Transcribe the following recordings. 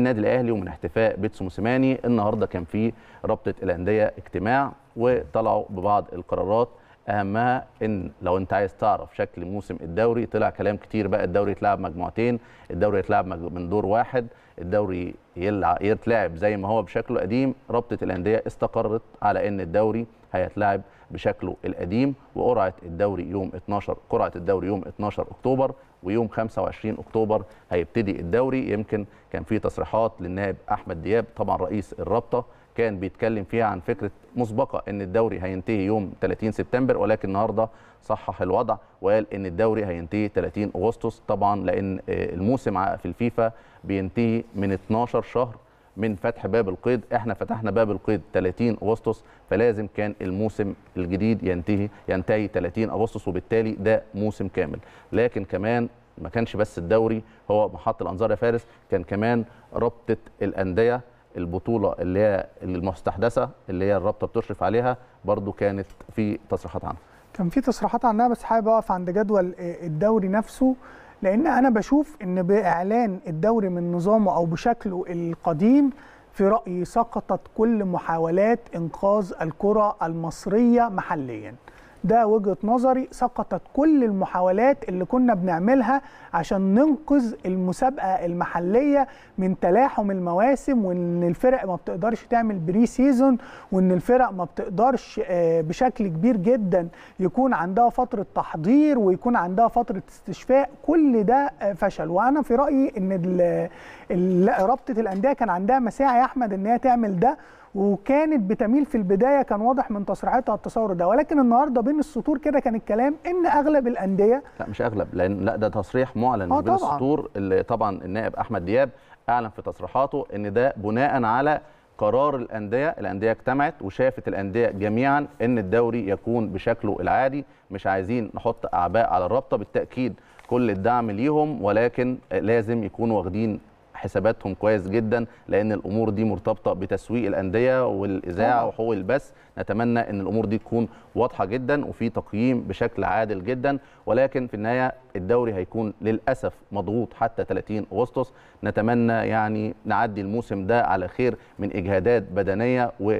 النادي الاهلي ومن احتفاء بيتسو موسيماني النهارده كان في رابطه الانديه اجتماع وطلعوا ببعض القرارات اهمها ان لو انت عايز تعرف شكل موسم الدوري طلع كلام كتير بقى الدوري يتلعب مجموعتين الدوري يتلعب من دور واحد الدوري يتلعب زي ما هو بشكله قديم رابطه الانديه استقرت على ان الدوري هيتلعب بشكله القديم وقرعه الدوري يوم 12 قرعه الدوري يوم 12 اكتوبر ويوم 25 اكتوبر هيبتدي الدوري يمكن كان في تصريحات للنائب احمد دياب طبعا رئيس الرابطه كان بيتكلم فيها عن فكره مسبقه ان الدوري هينتهي يوم 30 سبتمبر ولكن النهارده صحح الوضع وقال ان الدوري هينتهي 30 اغسطس طبعا لان آه، الموسم في الفيفا بينتهي من 12 شهر من فتح باب القيد احنا فتحنا باب القيد 30 اغسطس فلازم كان الموسم الجديد ينتهي ينتهي 30 اغسطس وبالتالي ده موسم كامل لكن كمان ما كانش بس الدوري هو محط الانظار يا فارس كان كمان رابطه الانديه البطوله اللي هي المستحدثه اللي هي الرابطه بتشرف عليها برضو كانت في تصريحات عنها كان في تصريحات عنها بس حابب اقف عند جدول آه، الدوري نفسه لان انا بشوف ان باعلان الدوري من نظامه او بشكله القديم في رايي سقطت كل محاولات انقاذ الكره المصريه محليا ده وجهه نظري سقطت كل المحاولات اللي كنا بنعملها عشان ننقذ المسابقه المحليه من تلاحم المواسم وان الفرق ما بتقدرش تعمل بري سيزون وان الفرق ما بتقدرش آه، بشكل كبير جدا يكون عندها فتره تحضير ويكون عندها فتره استشفاء كل ده آه، فشل وانا في رايي ان رابطه الانديه كان عندها مساعي يا احمد ان هي تعمل ده وكانت بتميل في البدايه كان واضح من تصريحاتها التصور ده ولكن النهارده بين السطور كده كان الكلام ان اغلب الانديه لا مش اغلب لان لا ده تصريح معلن آه بين طبعًا. السطور اللي طبعا النائب احمد دياب اعلن في تصريحاته ان ده بناء على قرار الانديه الانديه اجتمعت وشافت الانديه جميعا ان الدوري يكون بشكله العادي مش عايزين نحط اعباء على الرابطه بالتاكيد كل الدعم ليهم ولكن لازم يكونوا واخدين حساباتهم كويس جدا لان الامور دي مرتبطه بتسويق الانديه والاذاعه وحقوق البث نتمنى ان الامور دي تكون واضحه جدا وفي تقييم بشكل عادل جدا ولكن في النهايه الدوري هيكون للاسف مضغوط حتى 30 اغسطس نتمنى يعني نعدي الموسم ده على خير من اجهادات بدنيه و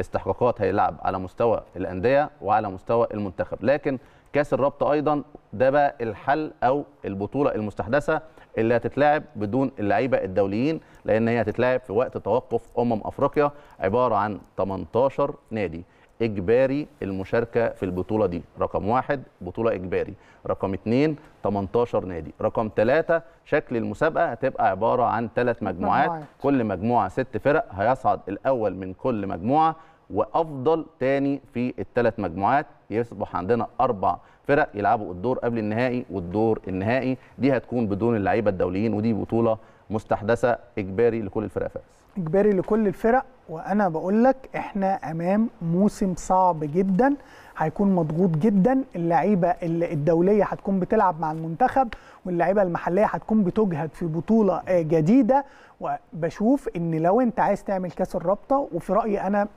استحقاقات هيلعب على مستوى الانديه وعلى مستوى المنتخب لكن كاس الرابطه ايضا ده بقى الحل او البطوله المستحدثه اللي هتتلعب بدون اللعيبه الدوليين لان هي هتتلعب في وقت توقف امم افريقيا عباره عن 18 نادي اجباري المشاركه في البطوله دي رقم واحد بطوله اجباري رقم اتنين 18 نادي رقم ثلاثة شكل المسابقه هتبقى عباره عن ثلاث مجموعات. مجموعات كل مجموعه ست فرق هيصعد الاول من كل مجموعه وافضل تاني في الثلاث مجموعات يصبح عندنا اربع فرق يلعبوا الدور قبل النهائي والدور النهائي دي هتكون بدون اللعيبه الدوليين ودي بطوله مستحدثه اجباري لكل الفرق فارس اجباري لكل الفرق وانا بقول لك احنا امام موسم صعب جدا هيكون مضغوط جدا اللعيبه الدوليه هتكون بتلعب مع المنتخب واللعيبه المحليه هتكون بتجهد في بطوله آه، جديده وبشوف ان لو انت عايز تعمل كاس الرابطه وفي رايي انا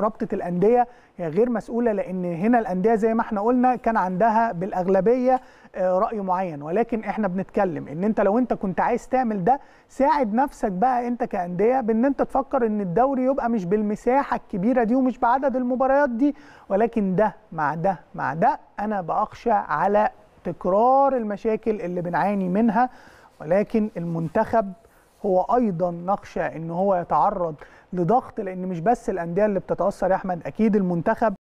رابطه الانديه هي غير مسؤوله لان هنا الانديه زي ما احنا قلنا كان عندها بالاغلبيه آه، راي معين ولكن احنا بنتكلم ان انت لو انت كنت عايز تعمل ده ساعد نفسك بقى انت كانديه بان انت تفكر ان الدوري يبقى مش بالمساحه الكبيره دي ومش بعدد المباريات دي ولكن ده مع ده مع ده انا باخشى على تكرار المشاكل اللي بنعاني منها ولكن المنتخب هو ايضا نخشى ان هو يتعرض لضغط لان مش بس الانديه اللي بتتاثر يا احمد اكيد المنتخب